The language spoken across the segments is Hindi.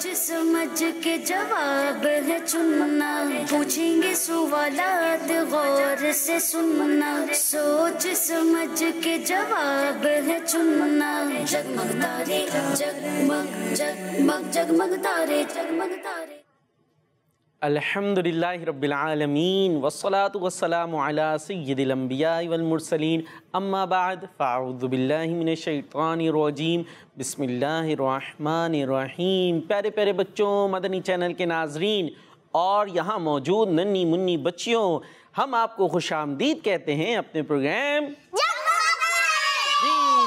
सोच समझ के जवाब है चुनना पूछेंगे सवालत गौर से सुनना सोच समझ के जवाब है चुनना जगमग तारे जगमग जगमग जगमग तारे जगमग तारे अल्हम्दुलिल्लाहि रब्बिल आलमीन वस्सलातु वस्सलामु अला सय्यिदिल अंबियाई वल मुरसलीन अम्मा बाद फ़ाऊदु बिल्लाहि मिनश शैतानिर रजीम बिस्मिल्लाहिर रहमानिर रहीम प्यारे प्यारे बच्चों मदनी चैनल के नाजरीन और यहाँ मौजूद नन्नी मुन्नी बच्चियों हम आपको खुश आमदीद कहते हैं अपने प्रोग्राम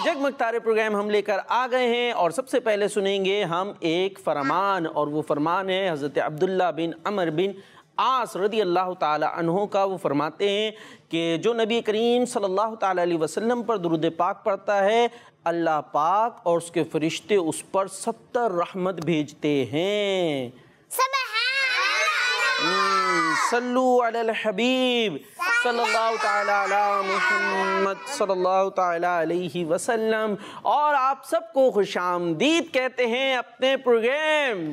जगमग तारे प्रोग्राम हम लेकर आ गए हैं और सबसे पहले सुनेंगे हम एक फरमान और वो फरमान है हज़रत अब्दुल्ला बिन अमर बिन आस रदी अल्लाह तहों का वो फरमाते हैं कि जो नबी करीम सल्लल्लाहु अलैहि वसल्लम पर दुरुद पाक पढ़ता है अल्लाह पाक और उसके फरिश्ते उस पर सत्तर रहमत भेजते हैं सल्लू हबीब सल्लल्लाहु वसल्लम और आप सबको खुश आमदीद कहते हैं अपने प्रोग्राम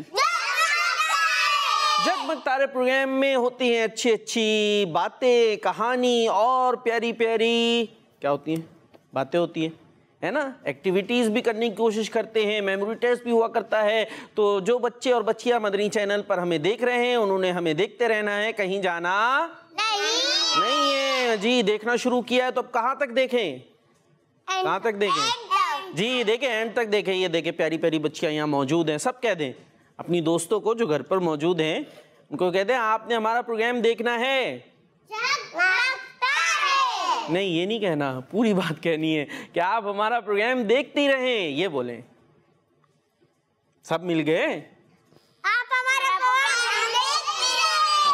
जगमग तारे प्रोग्राम में होती हैं अच्छी अच्छी बातें कहानी और प्यारी प्यारी क्या होती हैं बातें होती हैं है ना एक्टिविटीज़ भी करने की कोशिश करते हैं मेमोरी टेस्ट भी हुआ करता है तो जो बच्चे और बच्चियाँ मदनी चैनल पर हमें देख रहे हैं उन्होंने हमें देखते रहना है कहीं जाना नहीं नहीं है जी देखना शुरू किया है तो अब कहाँ तक देखें कहाँ तक देखें जी देखें एंड तक देखें ये देखें प्यारी प्यारी बच्चियाँ यहाँ मौजूद हैं सब कह दें अपनी दोस्तों को जो घर पर मौजूद हैं उनको कह दें आपने हमारा प्रोग्राम देखना है नहीं ये नहीं कहना पूरी बात कहनी है कि आप हमारा प्रोग्राम देखती रहें ये बोले सब मिल गए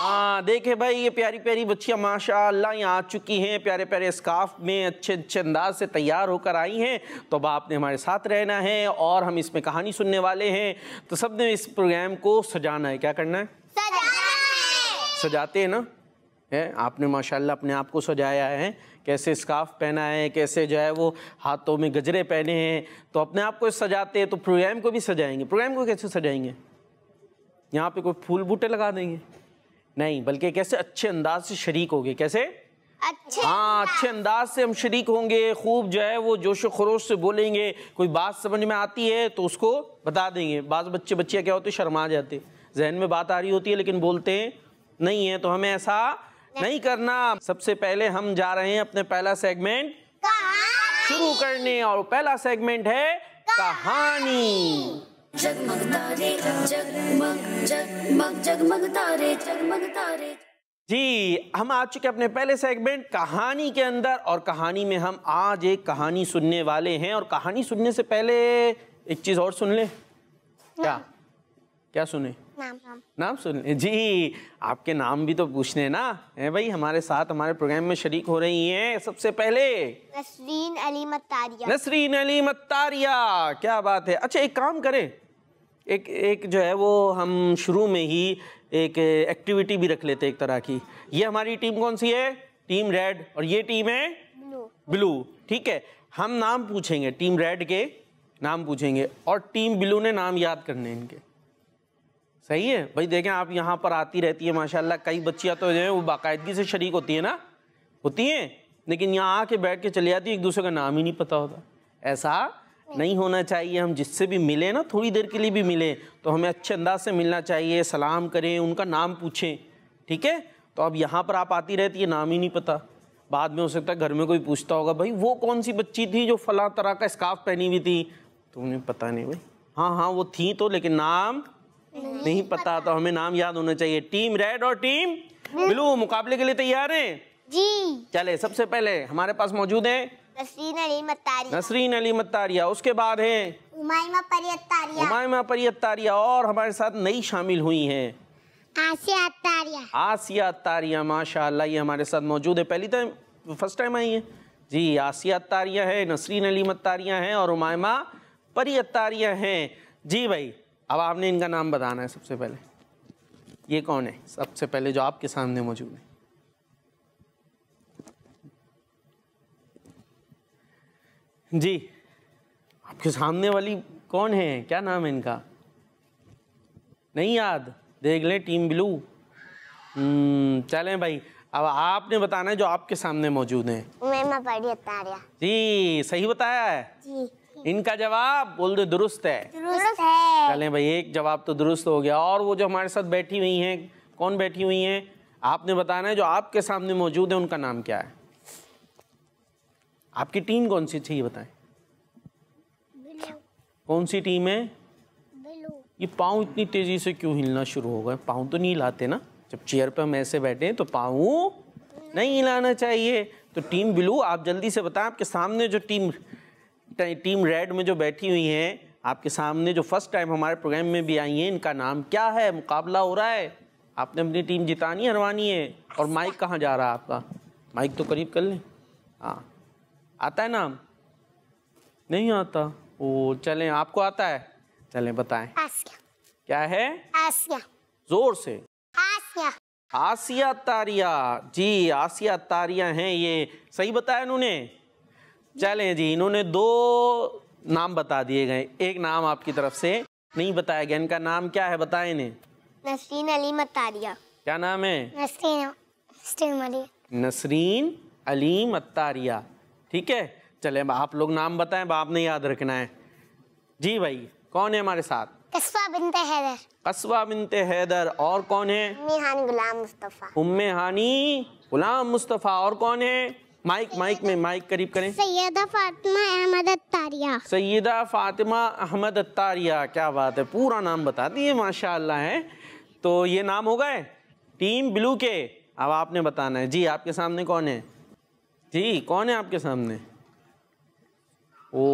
हाँ देखे भाई ये प्यारी प्यारी बच्चियाँ माशाल्लाह यहाँ आ चुकी हैं प्यारे प्यारे स्काफ में अच्छे अच्छे अंदाज से तैयार होकर आई हैं तो अब आपने हमारे साथ रहना है और हम इसमें कहानी सुनने वाले हैं तो सब ने इस प्रोग्राम को सजाना है क्या करना है सजाना है सजाते हैं ना है आपने माशाल्लाह अपने आप को सजाया है कैसे स्काफ पहना है कैसे जो है वो हाथों में गजरे पहने हैं तो अपने आप को सजाते हैं तो प्रोग्राम को भी सजाएंगे प्रोग्राम को कैसे सजाएंगे यहाँ पे कोई फूल बूटे लगा देंगे नहीं बल्कि कैसे अच्छे अंदाज से शरीक हो गए कैसे अच्छे हाँ अच्छे अंदाज से हम शरीक होंगे खूब जो है वो जोश खरोश से बोलेंगे कोई बात समझ में आती है तो उसको बता देंगे बाद बच्चे बच्चियाँ क्या होते शर्मा जाते जहन में बात आ रही होती है लेकिन बोलते नहीं है तो हमें ऐसा नहीं करना सबसे पहले हम जा रहे हैं अपने पहला सेगमेंट शुरू करने और पहला सेगमेंट है कहानी जगमग तारे जगमग जगमग जगमग तारे जगमग तारे जी हम आ चुके अपने पहले सेगमेंट कहानी के अंदर और कहानी में हम आज एक कहानी सुनने वाले हैं और कहानी सुनने से पहले एक चीज़ और सुन ले क्या क्या सुने नाम नाम, सुन जी आपके नाम भी तो पूछने ना है भाई हमारे साथ हमारे प्रोग्राम में शरीक हो रही हैं सबसे पहले नसरीन अली मत्तारिया नसरीन अली मत्तारिया क्या बात है अच्छा एक काम करें एक एक जो है वो हम शुरू में ही एक एक्टिविटी भी रख लेते एक तरह की ये हमारी टीम कौन सी है टीम रेड और ये टीम है ब्लू ठीक है हम नाम पूछेंगे टीम रेड के नाम पूछेंगे और टीम ब्लू ने नाम याद करने इनके सही है भाई देखें आप यहाँ पर आती रहती है माशाल्लाह कई बच्चियाँ तो जो है वो बाकायदगी से शरीक होती है ना होती हैं लेकिन यहाँ आके बैठ के चली जाती है एक दूसरे का नाम ही नहीं पता होता ऐसा नहीं होना चाहिए हम जिससे भी मिलें ना थोड़ी देर के लिए भी मिलें तो हमें अच्छे अंदाज से मिलना चाहिए सलाम करें उनका नाम पूछें ठीक है तो अब यहाँ पर आप आती रहती है नाम ही नहीं पता बाद में हो सकता है घर में कोई पूछता होगा भाई वो कौन सी बच्ची थी जो फला तरह का स्काफ पहनी हुई थी तो उन्हें पता नहीं भाई हाँ हाँ वो थी तो लेकिन नाम नहीं, नहीं पता तो हमें नाम याद होना चाहिए टीम रेड और टीम ब्लू मुकाबले के लिए तैयार हैं जी चले सबसे पहले हमारे पास मौजूद है नसरीन अली मतारिया नसरीन अली मतारिया उसके बाद है उमायमा परियतारिया और हमारे साथ नई शामिल हुई है आसिया तारिया आसिया माशाल्लाह ये हमारे साथ मौजूद है पहली टाइम फर्स्ट टाइम आई है जी आसिया तारिया है नसरीन अली मतारिया हैं और उमायमा परियतारिया हैं जी भाई अब आपने इनका नाम बताना है सबसे पहले ये कौन है सबसे पहले जो आपके सामने मौजूद है जी आपके सामने वाली कौन है क्या नाम है इनका नहीं याद देख लें टीम ब्लू हम्म, चलें भाई अब आपने बताना है जो आपके सामने मौजूद है जी सही बताया है जी इनका जवाब बोल दो दुरुस्त है दुरुस्त है चलें भाई एक जवाब तो दुरुस्त हो गया और वो जो हमारे साथ बैठी हुई हैं कौन बैठी हुई हैं आपने बताना है जो आपके सामने मौजूद है उनका नाम क्या है आपकी टीम कौन सी थी ये बताए कौन सी टीम है ये पाँव इतनी तेजी से क्यों हिलना शुरू हो गए पाँव तो नहीं हिलाते ना जब चेयर पे हम ऐसे बैठे तो पाँव नहीं हिलाना चाहिए तो टीम ब्लू आप जल्दी से बताएं आपके सामने जो टीम टीम रेड में जो बैठी हुई हैं आपके सामने जो फर्स्ट टाइम हमारे प्रोग्राम में भी आई हैं इनका नाम क्या है मुकाबला हो रहा है आपने अपनी टीम जितानी हरवानी है और माइक कहाँ जा रहा है आपका माइक तो करीब कर लें हाँ आता है नाम नहीं आता वो चलें आपको आता है चलें बताएं आसिया क्या है आसिया जोर से आसिया आसिया तारिया जी आसिया तारिया हैं ये सही बताया उन्होंने चलें जी इन्होंने दो नाम बता दिए गए एक नाम आपकी तरफ से नहीं बताया गया इनका नाम क्या है बताए इन्हें नसरीन अली मतारिया क्या नाम है नसरीन नसरीन अली नसरीन मतारिया ठीक है चले आप लोग नाम बताएं बाप ने याद रखना है जी भाई कौन है हमारे साथ कस्बा बिनते हैदर कस्बा बिनते हैदर और कौन है उम्मे हानी गुलाम मुस्तफ़ा उम्मे हानी गुलाम मुस्तफ़ा और कौन है माइक माइक में माइक करीब करें सैयदा फातिमा अहमद अत्तारिया सैयदा फातिमा अहमद अत्तारिया क्या बात है पूरा नाम बताती है माशाल्लाह है तो ये नाम हो गए टीम ब्लू के अब आपने बताना है जी आपके सामने कौन है जी कौन है आपके सामने ओ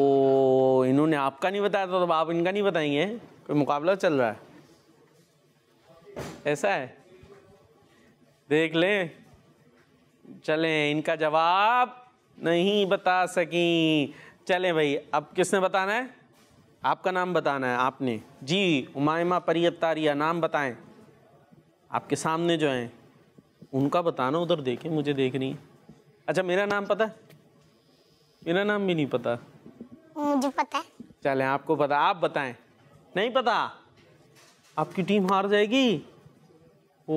इन्होंने आपका नहीं बताया था तो आप इनका नहीं बताएंगे कोई मुकाबला चल रहा है ऐसा है देख लें चलें इनका जवाब नहीं बता सकी चलें भाई अब किसने बताना है आपका नाम बताना है आपने जी उमायमा परियतारिया तारिया नाम बताएं आपके सामने जो हैं उनका बताना उधर देखें मुझे देख रही अच्छा मेरा नाम पता है मेरा नाम भी नहीं पता मुझे पता है चलें आपको पता आप बताएं नहीं पता आपकी टीम हार जाएगी ओ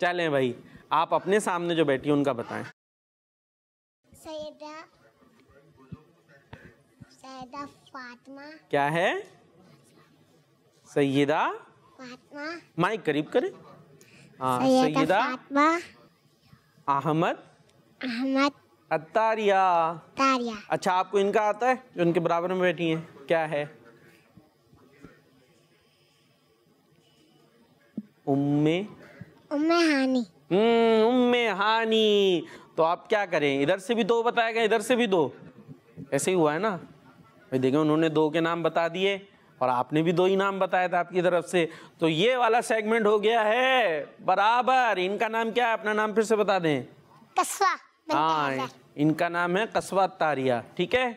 चलें भाई आप अपने सामने जो बैठी उनका बताएं सैदा सैदा फातिमा क्या है सैदा फातिमा माइक करीब करें हाँ, सैयदा फातिमा अहमद अहमद अतारिया अच्छा आपको इनका आता है जो इनके बराबर में बैठी हैं क्या है उम्मे उम्मे हानी हम्म, उम्मे हानी तो आप क्या करें इधर से भी दो बताया गया इधर से भी दो ऐसे ही हुआ है ना भाई देखें उन्होंने दो के नाम बता दिए और आपने भी दो ही नाम बताया था आपकी तरफ से तो ये वाला सेगमेंट हो गया है बराबर इनका नाम क्या है अपना नाम फिर से बता दें कस्बा हाँ इनका नाम है कस्बा तारिया ठीक है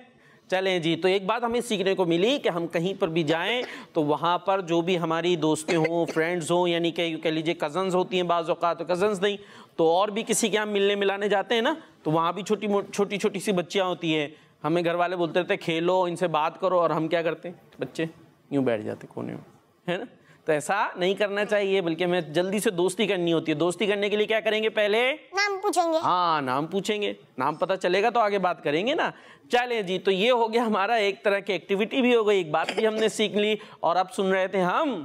चलें जी तो एक बात हमें सीखने को मिली कि हम कहीं पर भी जाएं तो वहाँ पर जो भी हमारी दोस्तें हों फ्रेंड्स हों यानी कि कह लीजिए कज़न्स होती हैं बाज़ अवत तो कज़न्स नहीं तो और भी किसी के यहाँ मिलने मिलाने जाते हैं ना तो वहाँ भी छोटी छोटी छोटी सी बच्चियाँ होती हैं हमें घर वाले बोलते रहते खेलो इनसे बात करो और हम क्या करते हैं बच्चे यूँ बैठ जाते कोने में है ना तो ऐसा नहीं करना चाहिए बल्कि हमें जल्दी से दोस्ती करनी होती है दोस्ती करने के लिए क्या करेंगे पहले नाम पूछेंगे हाँ नाम पूछेंगे नाम पता चलेगा तो आगे बात करेंगे ना चले जी तो ये हो गया हमारा एक तरह की एक्टिविटी भी हो गई एक बात भी हमने सीख ली और अब सुन रहे थे हम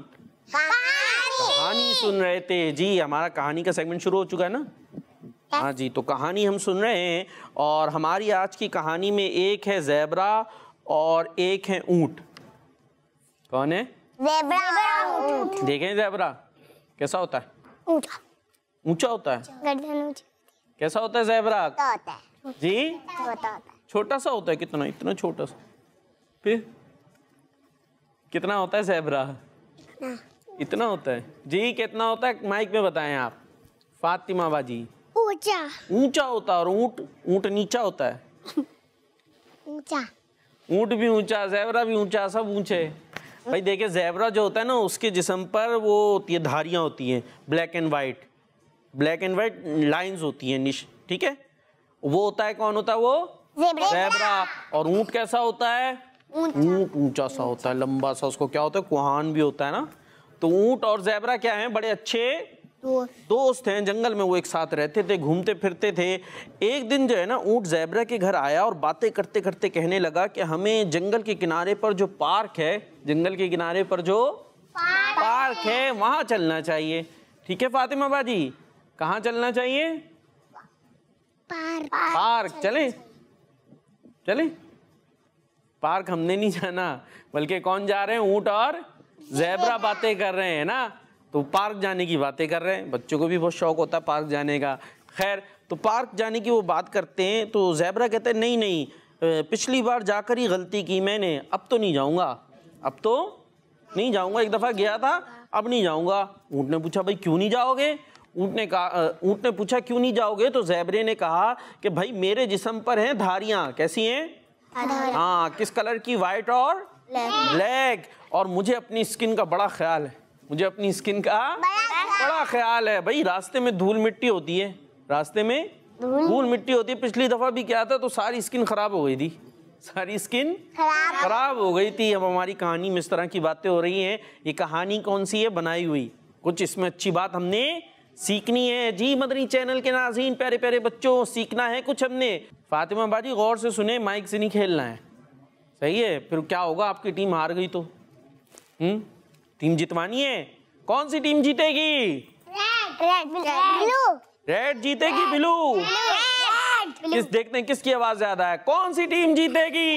कहानी सुन रहे थे जी हमारा कहानी का सेगमेंट शुरू हो चुका है ना हाँ जी तो कहानी हम सुन रहे हैं और हमारी आज की कहानी में एक है जैबरा और एक है ऊंट कौन है देखें जेबरा कैसा होता है ऊंचा ऊंचा होता है गर्दन ऊंची कैसा होता है जेबरा होता है जी छोटा सा होता है कितना इतना छोटा सा फिर कितना होता है जेबरा इतना होता है जी कितना होता है माइक में बताएं आप फातिमा बाजी ऊंचा ऊंचा होता है और ऊंट ऊंट नीचा होता है ऊंचा ऊंट भी ऊंचा जेबरा भी ऊंचा सब ऊंचे भाई देखिए जैबरा जो होता है ना उसके जिसम पर वो होती है धारियाँ होती हैं black and white black and white lines होती हैं निश ठीक है वो होता है कौन होता है वो जैबरा और ऊँट कैसा होता है ऊँट ऊंचा सा होता है लंबा सा उसको क्या होता है कुहान भी होता है ना तो ऊँट और जैबरा क्या है बड़े अच्छे तो दोस्त हैं जंगल में वो एक साथ रहते थे घूमते फिरते थे एक दिन जो है ना ऊँट जैबरा के घर आया और बातें करते करते कहने लगा कि हमें जंगल के किनारे पर जो पार्क है जंगल के किनारे पर जो पार्क, है वहाँ चलना चाहिए ठीक है फातिमा बाजी कहाँ चलना चाहिए पार्क पार्क चले चले पार्क हमने नहीं जाना बल्कि कौन जा रहे हैं ऊँट और जैबरा बातें कर रहे हैं ना तो पार्क जाने की बातें कर रहे हैं बच्चों को भी बहुत शौक होता है पार्क जाने का खैर तो पार्क जाने की वो बात करते हैं तो जैबरा कहते हैं नहीं नहीं पिछली बार जाकर ही गलती की मैंने अब तो नहीं जाऊँगा अब तो नहीं जाऊँगा एक दफ़ा गया था अब नहीं जाऊँगा ऊँट ने पूछा भाई क्यों नहीं जाओगे ऊँट ने कहा ऊँट ने पूछा क्यों नहीं जाओगे तो जैबरे ने कहा कि भाई मेरे जिसम पर हैं धारियाँ कैसी हैं हाँ किस कलर की वाइट और ब्लैक और मुझे अपनी स्किन का बड़ा ख्याल है मुझे अपनी स्किन का बड़ा ख्याल है भाई रास्ते में धूल मिट्टी होती है रास्ते में धूल मिट्टी होती है पिछली दफा भी क्या था तो सारी स्किन खराब हो गई थी सारी स्किन खराब हो गई थी अब हमारी कहानी में इस तरह की बातें हो रही हैं ये कहानी कौन सी है बनाई हुई कुछ इसमें अच्छी बात हमने सीखनी है जी मदनी चैनल के नाजीन प्यारे प्यारे बच्चों सीखना है कुछ हमने फातिमा बाजी गौर से सुने माइक से नहीं खेलना है सही है फिर क्या होगा आपकी टीम हार गई तो हम्म टीम जितवानी है कौन सी टीम जीतेगी रेड जीतेगी ब्लू किस देखते हैं किसकी आवाज ज्यादा है कौन सी टीम जीतेगी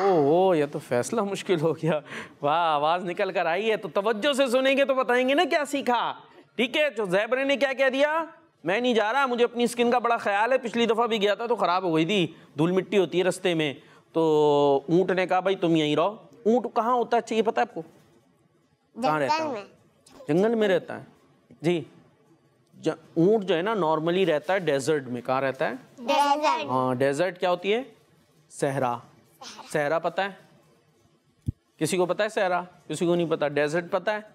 ओह ये तो फैसला मुश्किल हो गया वाह आवाज निकल कर आई है तो तवज्जो से सुनेंगे तो बताएंगे ना क्या सीखा ठीक है तो जैबरे ने क्या कह दिया मैं नहीं जा रहा मुझे अपनी स्किन का बड़ा ख्याल है पिछली दफ़ा भी गया था तो ख़राब हो गई थी धूल मिट्टी होती है रस्ते में तो ऊँट ने कहा भाई तुम यहीं रहो ऊँट कहाँ होता है चाहिए पता है आपको कहाँ रहता है जंगल में रहता है जी ऊंट जो है ना नॉर्मली रहता है डेजर्ट में कहाँ रहता है डेजर्ट हाँ डेजर्ट क्या होती है सहरा सहरा पता है किसी को पता है सहरा किसी को नहीं पता डेजर्ट पता है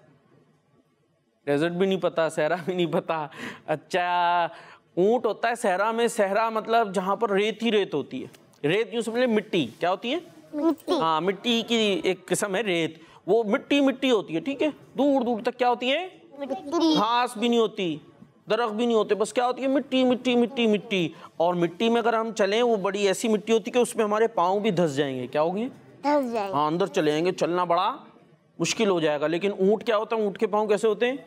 डेजर्ट भी नहीं पता सहरा भी नहीं पता अच्छा ऊंट होता है सहरा में सहरा मतलब जहाँ पर रेत ही रेत होती है रेत यूँ समझ मिट्टी क्या होती है मिट्टी हाँ मिट्टी की एक किस्म है रेत वो मिट्टी मिट्टी होती है ठीक है दूर दूर तक क्या होती है घास भी नहीं होती दरख्त भी नहीं होते बस क्या होती है मिट्टी मिट्टी मिट्टी मिट्टी और मिट्टी में अगर हम चलें वो बड़ी ऐसी मिट्टी होती है कि उसमें हमारे पाँव भी धस जाएंगे क्या होगी हाँ अंदर चले जाएंगे चलना बड़ा मुश्किल हो जाएगा लेकिन ऊँट क्या होता है ऊँट के पाँव कैसे होते हैं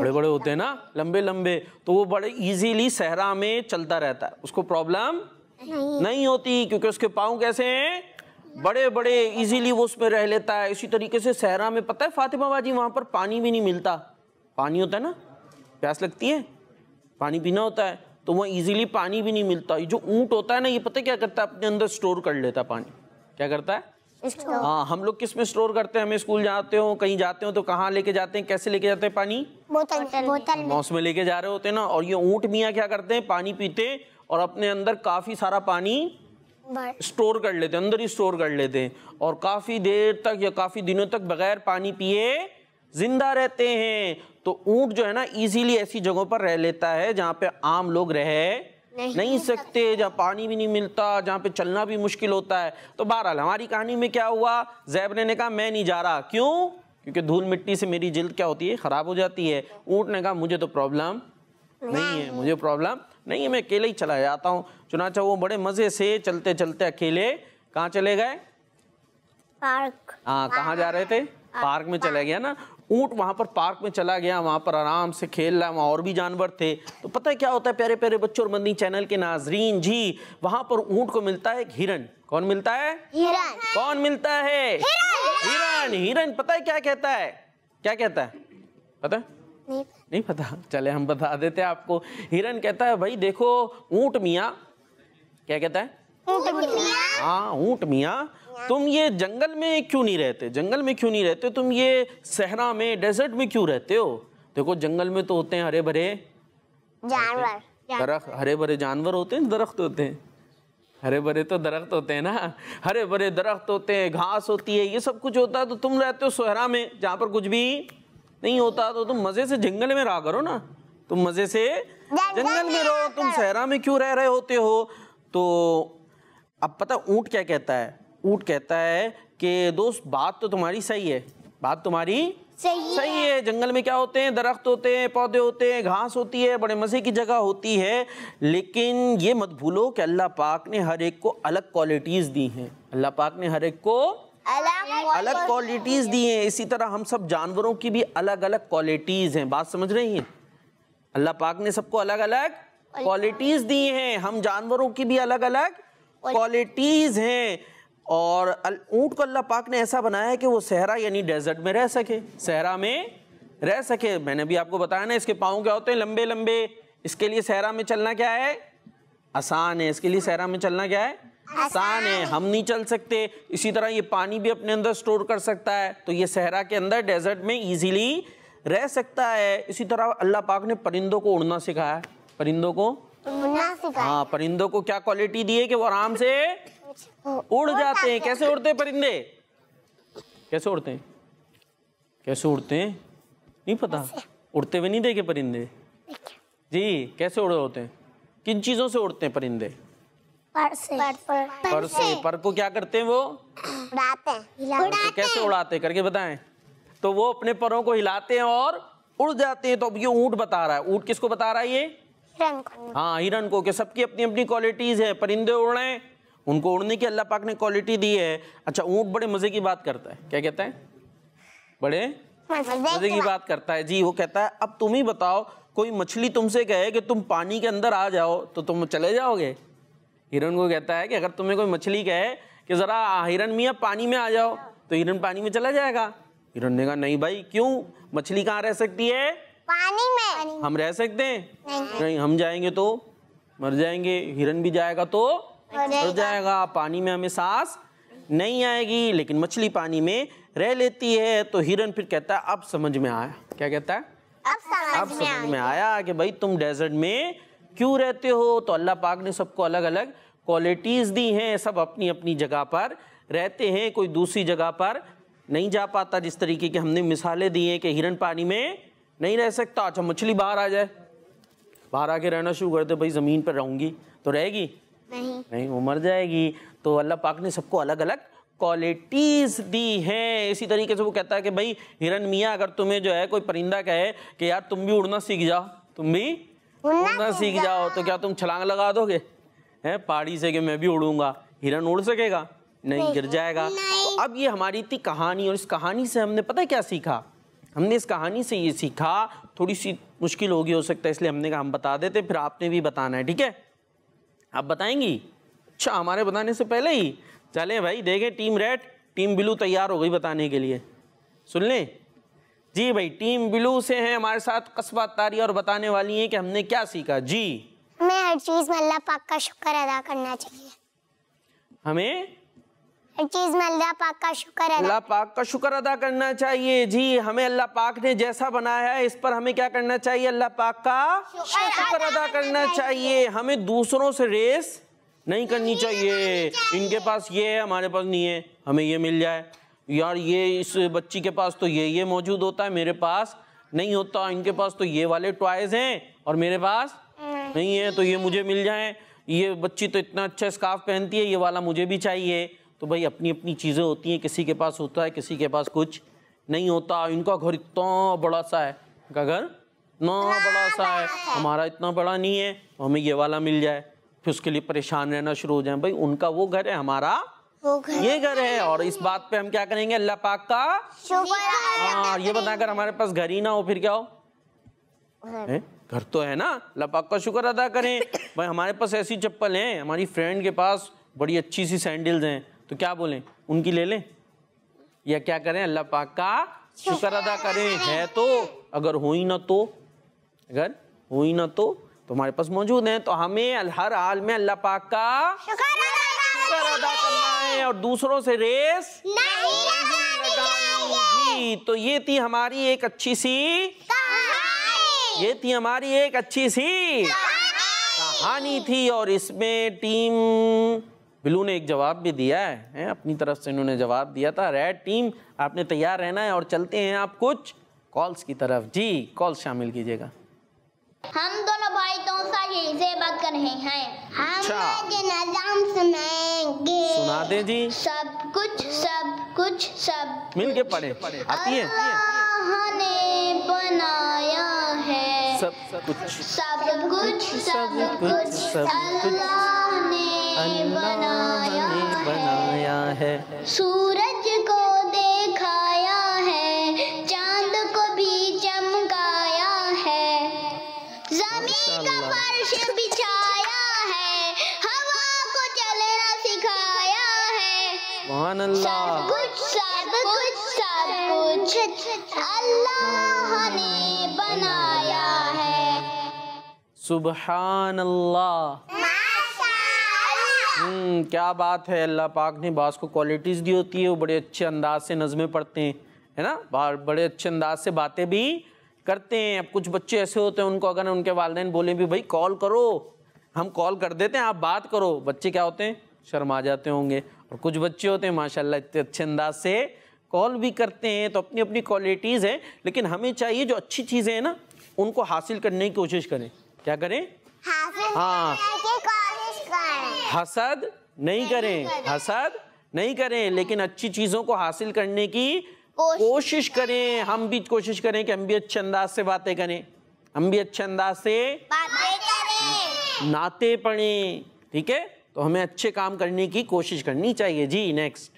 बड़े बड़े होते हैं ना लंबे लंबे तो वो बड़े इजीली सहरा में चलता रहता है उसको प्रॉब्लम नहीं, नहीं होती क्योंकि उसके पाँव कैसे हैं बड़े बड़े इजीली वो उसमें रह लेता है इसी तरीके से सहरा में पता है फातिमा बाजी वहाँ पर पानी भी नहीं मिलता पानी होता है ना प्यास लगती है पानी पीना होता है तो वह इजीली पानी भी नहीं मिलता जो ऊँट होता है ना ये पता क्या करता है अपने अंदर स्टोर कर लेता पानी क्या करता है हाँ हम लोग किस में स्टोर करते हैं हमें स्कूल जाते हो कहीं जाते हो तो कहाँ लेके जाते हैं कैसे लेके जाते हैं पानी बोतल बोतल मौस लेके जा रहे होते हैं ना और ये ऊँट मियाँ क्या करते हैं पानी पीते और अपने अंदर काफ़ी सारा पानी स्टोर कर लेते हैं अंदर ही स्टोर कर लेते हैं और काफ़ी देर तक या काफ़ी दिनों तक बगैर पानी पिए जिंदा रहते हैं तो ऊँट जो है ना इजीली ऐसी जगहों पर रह लेता है जहाँ पे आम लोग रह नहीं, नहीं सकते जहाँ पानी भी नहीं मिलता जहाँ पे चलना भी मुश्किल होता है तो बहरहाल हमारी कहानी में क्या हुआ जैब ने कहा मैं नहीं जा रहा क्यों क्योंकि धूल मिट्टी से मेरी जिल्द क्या होती है ख़राब हो जाती है ऊँट ने कहा मुझे तो प्रॉब्लम नहीं है मुझे प्रॉब्लम नहीं है मैं अकेले ही चला जाता हूँ चुनाचा वो बड़े मजे से चलते चलते अकेले कहाँ चले गए पार्क हाँ कहाँ जा रहे थे पार्क में चला गया ना ऊँट वहाँ पर पार्क में चला गया वहाँ पर आराम से खेल रहा है वहाँ और भी जानवर थे तो पता है क्या होता है प्यारे प्यारे बच्चों और मंदी चैनल के नाजरीन जी वहाँ पर ऊँट को मिलता है एक हिरन कौन मिलता है हिरण कौन मिलता है हिरन हिरण पता है क्या कहता है क्या कहता है पता नहीं, पता चले हम बता देते हैं आपको हिरन कहता है भाई देखो ऊँट मियाँ क्या कहता है हाँ ऊँट मियाँ तुम ये जंगल में क्यों नहीं रहते जंगल में क्यों नहीं रहते तुम ये सहरा में डेजर्ट में क्यों रहते हो देखो जंगल में तो होते हैं हरे भरे जानवर दरख्त हरे भरे जानवर होते हैं दरख्त होते हैं हरे भरे तो दरख्त होते हैं ना हरे भरे दरख्त होते हैं घास होती है ये सब कुछ होता है तो तुम रहते हो सहरा में जहाँ पर कुछ भी नहीं होता तो तुम मज़े से जंगल में रहा करो ना तुम मज़े से जंगल में रहो तुम सहरा में क्यों रह रहे होते हो तो अब पता ऊँट क्या कहता है ऊँट कहता है कि दोस्त बात तो तुम्हारी सही है बात तुम्हारी सही, सही है।, है जंगल में क्या होते हैं दरख्त होते हैं पौधे होते हैं घास होती है बड़े मज़े की जगह होती है लेकिन ये मत भूलो कि अल्लाह पाक ने हर एक को अलग क्वालिटीज़ दी हैं अल्लाह पाक ने हर एक को अलग क्वालिटीज़ दी हैं इसी तरह हम सब जानवरों की भी अलग अलग क्वालिटीज़ हैं बात समझ रही हैं अल्लाह पाक ने सबको अलग अलग क्वालिटीज दी हैं हम जानवरों की भी अलग अलग क्वालिटीज हैं और ऊंट को अल्लाह पाक ने ऐसा बनाया है कि वो सहरा यानी डेजर्ट में रह सके सहरा में रह सके मैंने भी आपको बताया ना इसके पाँव क्या होते हैं लंबे लंबे इसके लिए सहरा में चलना क्या है आसान है इसके लिए सहरा में चलना क्या है आसान है हम नहीं चल सकते इसी तरह ये पानी भी अपने अंदर स्टोर कर सकता है तो ये सहरा के अंदर डेजर्ट में इजीली रह सकता है इसी तरह अल्लाह पाक ने परिंदों को उड़ना सिखाया परिंदों को हाँ परिंदों को क्या क्वालिटी दी है कि वो आराम से उड़ जाते हैं कैसे उड़ते हैं परिंदे कैसे उड़ते हैं कैसे उड़ते हैं नहीं पता उड़ते हुए नहीं देखे परिंदे जी कैसे उड़े होते हैं किन चीजों से उड़ते हैं परिंदे पर से पर, पर, पर, पर से पर को क्या करते हैं वो उड़ाते हैं कैसे उड़ाते करके बताएं तो वो अपने परों को हिलाते हैं और उड़ जाते हैं तो अब ये ऊंट बता रहा है ऊंट किसको बता रहा है ये हाँ हिरन को क्या सबकी अपनी अपनी क्वालिटीज़ है परिंदे उड़ रहे हैं उनको उड़ने की अल्लाह पाक ने क्वालिटी दी है अच्छा ऊँट बड़े मज़े की बात करता है क्या कहता है बड़े मज़े की बात करता है जी वो कहता है अब तुम ही बताओ कोई मछली तुमसे कहे कि तुम पानी के अंदर आ जाओ तो तुम चले जाओगे हिरन को कहता है कि अगर तुम्हें कोई मछली कहे कि ज़रा हिरन मिया पानी में आ जाओ तो हिरन पानी में चला जाएगा हिरन ने कहा नहीं भाई क्यों मछली कहाँ रह सकती है पानी में हम रह सकते हैं नहीं, नहीं हम जाएंगे तो मर जाएंगे हिरन भी जाएगा तो मर जाएगा पानी में हमें सांस नहीं आएगी लेकिन मछली पानी में रह लेती है तो हिरन फिर कहता है अब समझ में आया क्या कहता है अब समझ, अब समझ में आया कि भाई तुम डेजर्ट में क्यों रहते हो तो अल्लाह पाक ने सबको अलग अलग क्वालिटीज़ दी हैं सब अपनी अपनी जगह पर रहते हैं कोई दूसरी जगह पर नहीं जा पाता जिस तरीके की हमने मिसालें दी हैं कि हिरन पानी में नहीं रह सकता अच्छा मछली बाहर आ जाए बाहर आके रहना शुरू कर दे भाई ज़मीन पर रहूँगी तो रहेगी नहीं नहीं वो मर जाएगी तो अल्लाह पाक ने सबको अलग अलग क्वालिटीज़ दी हैं इसी तरीके से वो कहता है कि भाई हिरन मियाँ अगर तुम्हें जो है कोई परिंदा कहे कि यार तुम भी उड़ना सीख जाओ तुम भी उड़ना सीख जाओ तो क्या तुम छलांग लगा दोगे हैं पहाड़ी से कि मैं भी उड़ूंगा हिरन उड़ सकेगा नहीं गिर जाएगा तो अब ये हमारी थी कहानी और इस कहानी से हमने पता है क्या सीखा हमने इस कहानी से ये सीखा थोड़ी सी मुश्किल होगी हो सकता है इसलिए हमने कहा हम बता देते फिर आपने भी बताना है ठीक है आप बताएंगी अच्छा हमारे बताने से पहले ही चले भाई देखें टीम रेड टीम ब्लू तैयार हो गई बताने के लिए सुन लें जी भाई टीम ब्लू से हैं हमारे साथ कस्बा तारी और बताने वाली हैं कि हमने क्या सीखा जी हमें हर चीज़ में अल्लाह पाक का शुक्र अदा करना चाहिए हमें चीज में अल्लाह पाक का शुक्र अल्लाह पाक का शुक्र अदा करना चाहिए जी हमें अल्लाह पाक ने जैसा बनाया है इस पर हमें क्या करना चाहिए अल्लाह पाक का शुक्र अदा करना चाहिए हमें दूसरों से रेस नहीं करनी चाहिए इनके पास ये है हमारे पास नहीं है हमें ये मिल जाए यार ये इस बच्ची के पास तो ये ये मौजूद होता है मेरे पास नहीं होता इनके पास तो ये वाले टॉयज हैं और मेरे पास नहीं है तो ये मुझे मिल जाए ये बच्ची तो इतना अच्छा स्काफ पहनती है ये वाला मुझे भी चाहिए तो भाई अपनी अपनी चीज़ें होती हैं किसी के पास होता है किसी के पास कुछ नहीं होता इनका घर इतना बड़ा सा है इनका घर इतना बड़ा सा है हमारा इतना बड़ा नहीं है तो हमें ये वाला मिल जाए फिर उसके लिए परेशान रहना शुरू हो जाए भाई उनका वो घर है हमारा घर ये घर है और इस बात पे हम क्या करेंगे अल्लाह पाक का हाँ ये बताकर हमारे पास घर ही ना हो फिर क्या हो घर तो है ना अल्लाह पाक का शुक्र अदा करें भाई हमारे पास ऐसी चप्पल हैं हमारी फ्रेंड के पास बड़ी अच्छी सी सैंडल्स हैं तो क्या बोलें उनकी ले लें या क्या करें अल्लाह पाक का शुक्र अदा करें है तो अगर हो ही ना तो अगर हो ही ना तो तुम्हारे तो पास मौजूद है तो हमें हर हाल में अल्लाह पाक का शुक्र अदा करना है और दूसरों से रेस जी तो ये थी हमारी एक अच्छी सी ये थी हमारी एक अच्छी सी कहानी थी और इसमें टीम बिलू ने एक जवाब भी दिया है, है अपनी तरफ से इन्होंने जवाब दिया था रेड टीम आपने तैयार रहना है और चलते हैं आप कुछ कॉल्स की तरफ जी कॉल शामिल कीजिएगा हम दोनों भाई दोस्तों से बात कर रहे हैं हम अच्छा। नजाम सुनाएंगे सुना दें जी सब कुछ सब कुछ सब मिल के पढ़े आती है ने बनाया है सब कुछ सब कुछ सब कुछ सब कुछ बनाया है, बनाया है सूरज को देखाया है चांद को भी चमकाया है जमीन का फर्श बिछाया है हवा को चलना सिखाया है सब कुछ सब कुछ सब कुछ अल्लाह ने बनाया है सुबहान अल्लाह हम्म, क्या बात है अल्लाह पाक ने बास को क्वालिटीज़ दी होती है वो बड़े अच्छे अंदाज से नज़में पढ़ते हैं है ना बड़े अच्छे अंदाज से बातें भी करते हैं अब कुछ बच्चे ऐसे होते हैं उनको अगर उनके वालदे बोले भी भाई कॉल करो हम कॉल कर देते हैं आप बात करो बच्चे क्या होते हैं शर्मा जाते होंगे और कुछ बच्चे होते हैं माशाल्लाह इतने अच्छे अंदाज से कॉल भी करते हैं तो अपनी अपनी क्वालिटीज़ हैं लेकिन हमें चाहिए जो अच्छी चीज़ें हैं ना उनको हासिल करने की कोशिश करें क्या करें हाँ हसद नहीं करें हसद नहीं करें लेकिन अच्छी चीज़ों को हासिल करने की कोशिश करें हम भी कोशिश करें कि हम भी अच्छे अंदाज से बातें करें हम भी अच्छे अंदाज से नाते पढ़ें ठीक है तो हमें अच्छे काम करने की कोशिश करनी चाहिए जी नेक्स्ट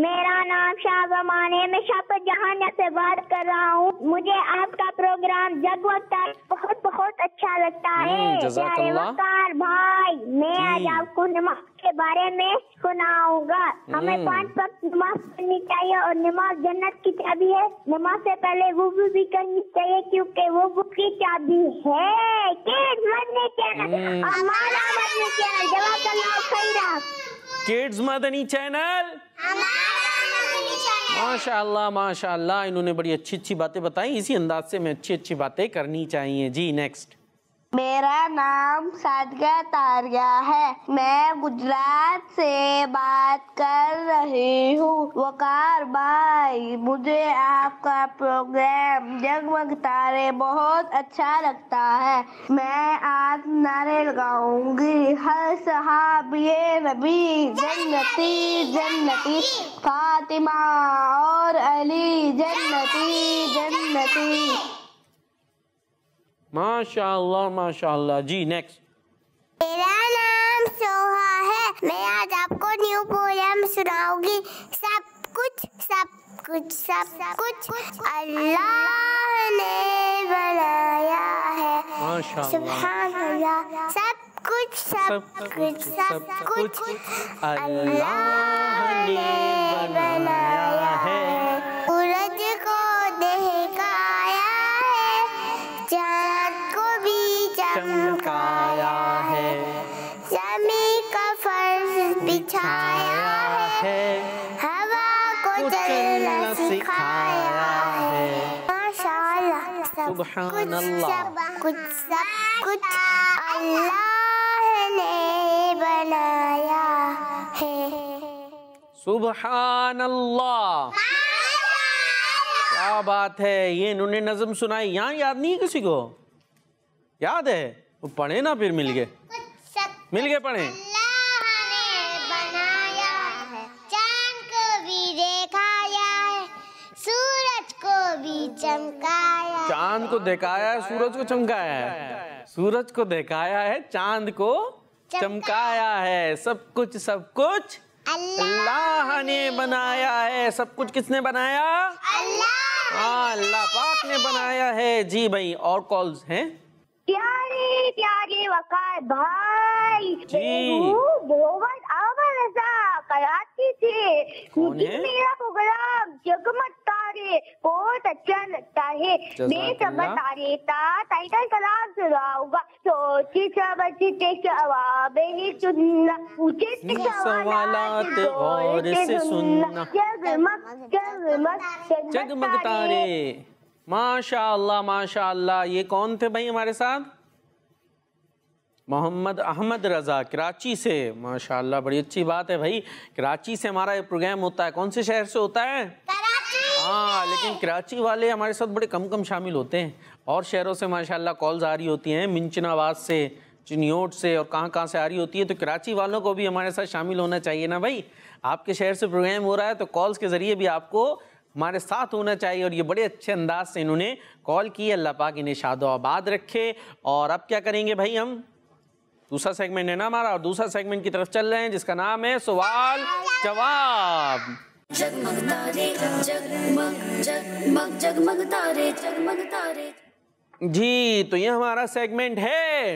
मेरा नाम शाहजमान है मैं शाहपुर जहां से बात कर रहा हूँ मुझे आपका प्रोग्राम जग वक्तार बहुत बहुत अच्छा लगता हम्म, है नमस्कार भाई मैं आज आपको नमाज के बारे में सुनाऊंगा हमें हम्म। पांच वक्त नमाज पढ़नी चाहिए और नमाज जन्नत की चाबी है नमाज से पहले वो भी, भी करनी चाहिए क्योंकि वो बुक की चाबी है हमारा हम्म। जवाब किड्स मदनी चैनल माशाल्लाह माशाल्लाह इन्होंने बड़ी अच्छी अच्छी बातें बताई इसी अंदाज से मैं अच्छी अच्छी बातें करनी चाहिए जी नेक्स्ट मेरा नाम सादगा तारिया है मैं गुजरात से बात कर रही हूँ वकार भाई मुझे आपका प्रोग्राम जगमग तारे बहुत अच्छा लगता है मैं आज नारे लगाऊंगी हर साहब ये नबी जन्नती जन्नती फातिमा और अली जन्नती जन्नती माशाल्लाह माशाल्लाह जी नेक्स्ट मेरा नाम सोहा है मैं आज आपको न्यू पोयम सुनाऊंगी सब कुछ सब कुछ सब सब कुछ अल्लाह ने बनाया है माशाल्लाह सब कुछ सब कुछ सब कुछ अल्लाह ने बनाया सुबहान अल्लाह कुछ सब कुछ अल्लाह सुबहान अल्लाह क्या बात है ये इन्होंने नज़म सुनाई यहाँ याद नहीं है किसी को याद है तो पढ़े ना फिर मिल गए मिल गए पढ़े चांद को को भी भी देखाया सूरज चमकाया चांद को देखाया है सूरज को चमकाया है सूरज को देखाया है चांद को चमकाया है सब कुछ सब कुछ अल्लाह ने बनाया है सब कुछ किसने बनाया हाँ अल्लाह पाक ने बनाया है जी भाई और कॉल्स हैं प्यारे प्यारे वकार भाई जी बहुत अमर कराची से मेरा प्रोग्राम जगमत तारे को अच्छा जगमग तारे माशाल्लाह माशाल्लाह ये कौन थे भाई हमारे साथ मोहम्मद अहमद रज़ा कराची से माशाल्लाह बड़ी अच्छी बात है भाई कराची से हमारा ये प्रोग्राम होता है कौन से शहर से होता है हाँ लेकिन कराची वाले हमारे साथ बड़े कम कम शामिल होते हैं और शहरों से माशाल्लाह कॉल्स आ रही होती हैं मिंचनाबाद से चिनियोट से और कहाँ कहाँ से आ रही होती है तो कराची वालों को भी हमारे साथ शामिल होना चाहिए ना भाई आपके शहर से प्रोग्राम हो रहा है तो कॉल्स के ज़रिए भी आपको हमारे साथ होना चाहिए और ये बड़े अच्छे अंदाज से इन्होंने कॉल की अल्लाह पाक इन्हें शादो आबाद रखे और अब क्या करेंगे भाई हम दूसरा सेगमेंट है ना हमारा और दूसरा सेगमेंट की तरफ चल रहे हैं जिसका नाम है सवाल जवाब जगमग तारे जगमग जगमग जगमग तारे जगमग तारे जी तो ये हमारा सेगमेंट है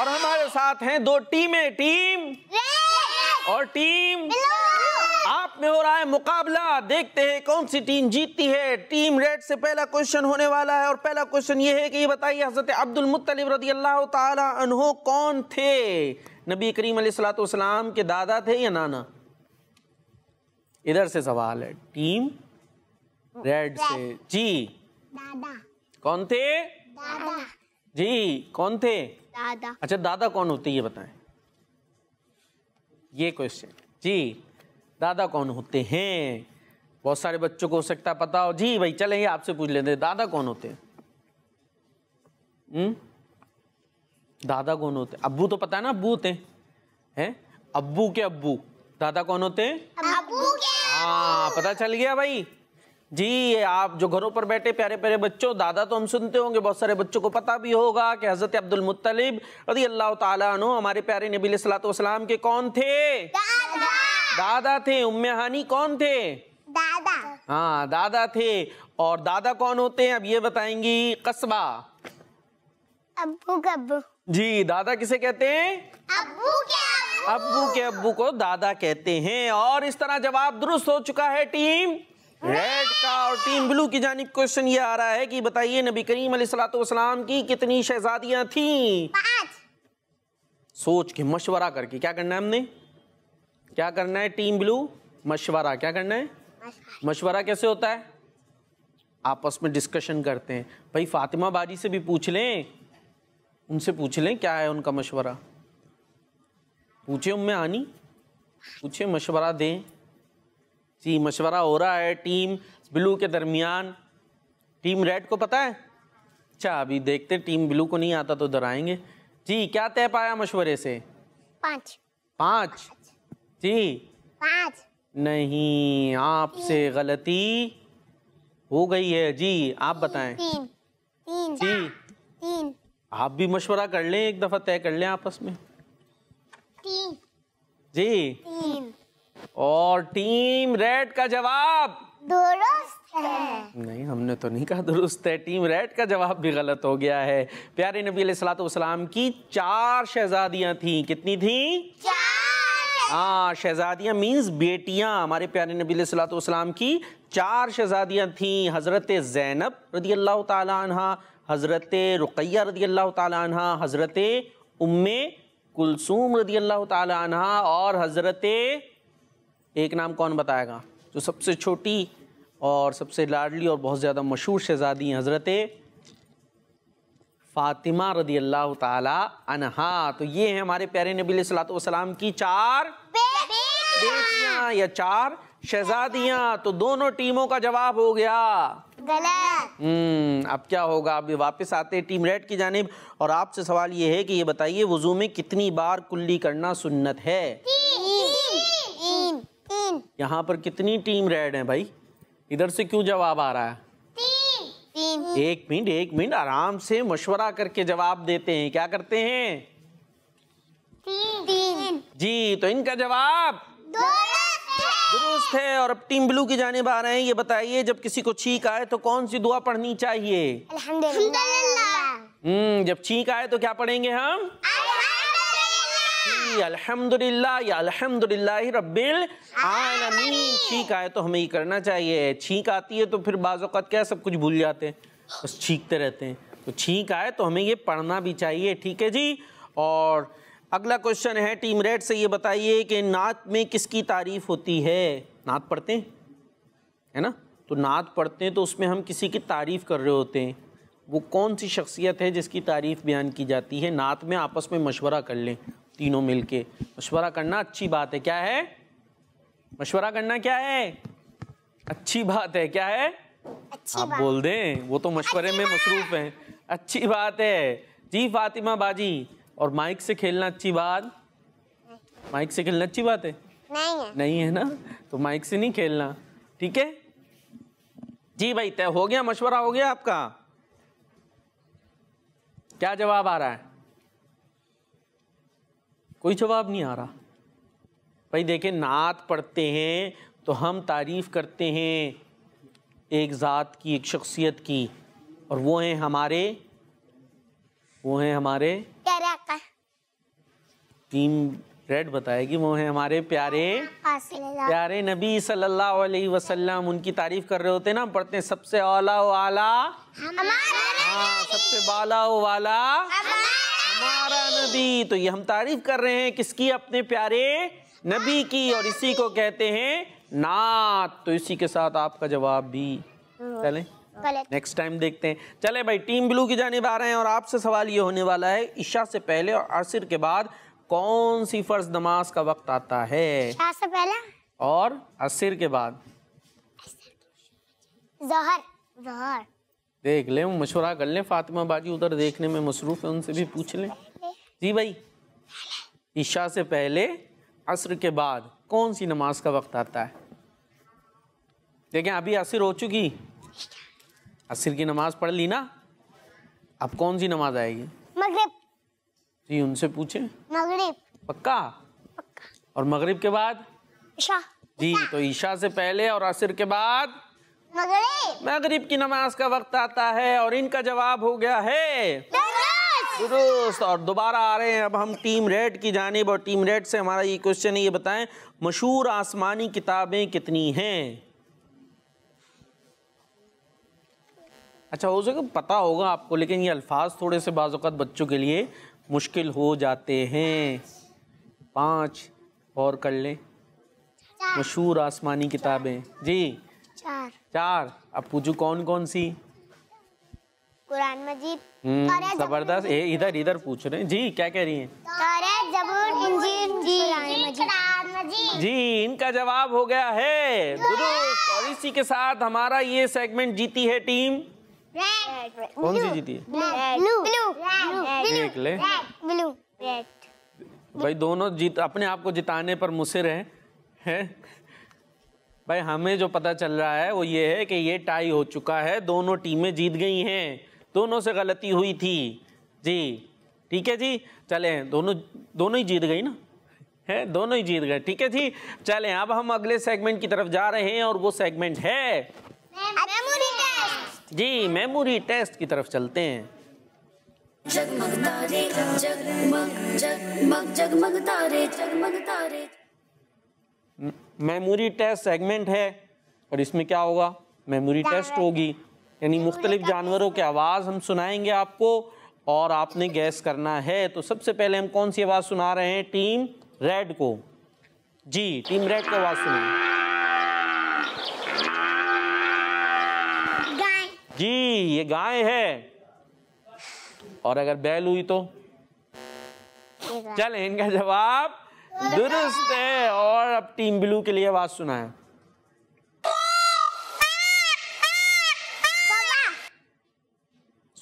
और हमारे साथ हैं दो टीमें टीम और टीम आप में हो रहा है मुकाबला देखते हैं कौन सी टीम जीतती है टीम रेड से पहला क्वेश्चन होने वाला है और पहला क्वेश्चन ये है कि ये बताइए हजरत अब्दुल मुत्तलिब रजी अल्लाह तहो कौन थे नबी करीम सलाम के दादा थे या नाना इधर से सवाल है टीम रेड से जी दादा कौन थे दादा जी कौन थे दादा अच्छा दादा कौन होते ये बताएं ये क्वेश्चन जी दादा कौन होते हैं बहुत सारे बच्चों को हो सकता है पता हो जी भाई चलेंगे आपसे पूछ लेते हैं दादा कौन होते हैं हम्म? दादा कौन होते हैं अब्बू तो पता है ना अब्बू होते हैं हैं अब्बू के अब्बू दादा कौन होते हैं अब्बू के हाँ पता चल गया भाई जी आप जो घरों पर बैठे प्यारे प्यारे बच्चों दादा तो हम सुनते होंगे बहुत सारे बच्चों को पता भी होगा कि हज़रत अब्दुल मुत्तलिब रजी अल्लाह तु हमारे प्यारे नबी सलाम के कौन थे दादा, दादा थे उम्महानी कौन थे दादा हाँ दादा थे और दादा कौन होते हैं अब ये बताएंगी कस्बा अब्बू अब्बू जी दादा किसे कहते हैं अब्बू के अबू के अबू को दादा कहते हैं और इस तरह जवाब दुरुस्त हो चुका है टीम रेड का और टीम ब्लू की जानब क्वेश्चन ये आ रहा है कि बताइए नबी करीम सलाम की कितनी शहजादियां थीं सोच के मशवरा करके क्या करना है हमने क्या करना है टीम ब्लू मशवरा क्या करना है मशवरा कैसे होता है आपस में डिस्कशन करते हैं भाई फातिमा बाजी से भी पूछ लें उनसे पूछ लें क्या है उनका मशवरा पूछे उनमें आनी पूछे मशवरा दें जी मशवरा हो रहा है टीम ब्लू के दरमियान टीम रेड को पता है अच्छा अभी देखते टीम ब्लू को नहीं आता तो उधर आएंगे जी क्या तय पाया मशवरे से पाँच पाँच जी पाँच नहीं आपसे गलती हो गई है जी आप बताएं तीन, तीन, जी तीन आप भी मशवरा कर लें एक दफ़ा तय कर लें आपस में तीन जी तीन और टीम रेड का जवाब दुरुस्त है नहीं हमने तो नहीं कहा दुरुस्त है टीम रेड का जवाब भी गलत हो गया है प्यारे नबी सलाम की चार शहजादियां थी कितनी थीं हाँ शहजादियाँ मीन्स बेटियाँ हमारे प्यारे नबी सलाम की चार शहजादियाँ थीं हज़रत ज़ैनब रदी अल्लाह तहा हज़रत रुकैया रदी अल्लाह तहा हज़रत उम कुलसूम रदी अल्लाह तहा और हज़रत एक नाम कौन बताएगा जो सबसे छोटी और सबसे लाडली और बहुत ज़्यादा मशहूर शहज़ादी हैं हज़रत फ़ातिमा रदी अल्लाह तहा तो ये हैं हमारे प्यारे नबी सलाम की चार बेटियां या चार शहज़ादियाँ तो दोनों टीमों का जवाब हो गया हम्म अब क्या होगा अभी वापस आते हैं टीम रेड की जानब और आपसे सवाल ये है कि ये बताइए वजू में कितनी बार कुल्ली करना सुन्नत है यहाँ पर कितनी टीम रेड है भाई इधर से क्यों जवाब आ रहा है एक मिनट एक मिनट आराम से मशवरा करके जवाब देते हैं क्या करते हैं तीन। जी तो इनका जवाब दो दुरुस्त है और अब टीम ब्लू की जाने आ रहे हैं ये बताइए जब किसी को छींक आए तो कौन सी दुआ पढ़नी चाहिए हम्म जब छींक आए तो क्या पढ़ेंगे हम अल्हम्दुलिल्लाह या अल्हम्दुलिल्लाह रब्बिल आलमीन छींक आए तो हमें ये करना चाहिए छींक आती है तो फिर बाज़ात क्या है सब कुछ भूल जाते हैं बस छींकते रहते हैं तो छींक आए तो हमें ये पढ़ना भी चाहिए ठीक है जी और अगला क्वेश्चन है टीम रेड से ये बताइए कि नात में किसकी तारीफ होती है नात पढ़ते हैं है ना तो नात पढ़ते हैं तो उसमें हम किसी की तारीफ़ कर रहे होते हैं वो कौन सी शख्सियत है जिसकी तारीफ़ बयान की जाती है नात में आपस में मशवरा कर लें तीनों मिल के मशवरा करना अच्छी बात है क्या है मशवरा करना क्या है अच्छी बात है क्या है आप बोल दें वो तो मशवरे में मसरूफ़ हैं अच्छी बात है जी फातिमा बाजी और माइक से खेलना अच्छी बात माइक से खेलना अच्छी बात है नहीं है नहीं है ना तो माइक से नहीं खेलना ठीक है जी भाई तय हो गया मशवरा हो गया आपका क्या जवाब आ रहा है कोई जवाब नहीं आ रहा भाई देखें नात पढ़ते हैं तो हम तारीफ़ करते हैं एक ज़ात की एक शख्सियत की और वो हैं हमारे वो है हमारे टीम रेड बताएगी वो है हमारे प्यारे प्यारे नबी सल्लल्लाहु अलैहि वसल्लम उनकी तारीफ कर रहे होते ना पढ़ते सबसे औला वाला हाँ सबसे बाला वाला हमारा नबी तो ये हम तारीफ कर रहे हैं किसकी अपने प्यारे नबी की और इसी को कहते हैं नात तो इसी के साथ आपका जवाब भी हाँ। चलें नेक्स्ट टाइम देखते हैं चले भाई टीम ब्लू की जाने आ रहे हैं और आपसे सवाल ये होने वाला है ईशा से पहले और असर के बाद कौन सी फर्ज नमाज का वक्त आता है से पहले और असर के बाद जहर जहर देख ले मशुरा कर लें फातिमा बाजी उधर देखने में मसरूफ़ है उनसे भी पूछ ले जी भाई ईशा से पहले असर के बाद कौन सी नमाज का वक्त आता है देखें अभी असर हो चुकी असर की नमाज पढ़ ली ना अब कौन सी नमाज आएगी मगरिब जी उनसे पूछे मगरिब पक्का पक्का और मगरिब के बाद ईशा जी तो ईशा से पहले और असर के बाद मगरिब मगरिब की नमाज का वक्त आता है और इनका जवाब हो गया है दुरुस्त और दोबारा आ रहे हैं अब हम टीम रेड की जानब और टीम रेड से हमारा ये क्वेश्चन है ये बताएं मशहूर आसमानी किताबें कितनी हैं अच्छा हो सके पता होगा आपको लेकिन ये अल्फाज थोड़े से बाजत बच्चों के लिए मुश्किल हो जाते हैं पाँच और कर लें मशहूर आसमानी किताबें जी चार चार अब पूछू कौन कौन सी कुरान मजीद हम्म, जबरदस्त इधर इधर पूछ रहे हैं जी क्या कह रही हैं जी इनका जवाब हो गया है दुरुस्त और इसी के साथ हमारा ये सेगमेंट जीती है टीम कौन सी जीती है भाई दोनों जीत अपने आप को जिताने पर मुसिर हैं है? भाई हमें जो पता चल रहा है वो ये है कि ये टाई हो चुका है दोनों टीमें जीत गई हैं दोनों से गलती हुई थी जी ठीक है जी चले दोनों दोनों ही जीत गई ना है दोनों ही जीत गए ठीक है जी चलें अब हम अगले सेगमेंट की तरफ जा रहे हैं और वो सेगमेंट है मेमोरी जी मेमोरी टेस्ट की तरफ चलते हैं मेमोरी टेस्ट सेगमेंट है और इसमें क्या होगा मेमोरी टेस्ट होगी यानी मुख्तलिफ जानवरों की आवाज़ हम सुनाएंगे आपको और आपने गैस करना है तो सबसे पहले हम कौन सी आवाज़ सुना रहे हैं टीम रेड को जी टीम रेड को आवाज़ सुनाएं जी ये गाय है और अगर बैल हुई तो चल इनका जवाब दुरुस्त है और अब टीम ब्लू के लिए आवाज सुना है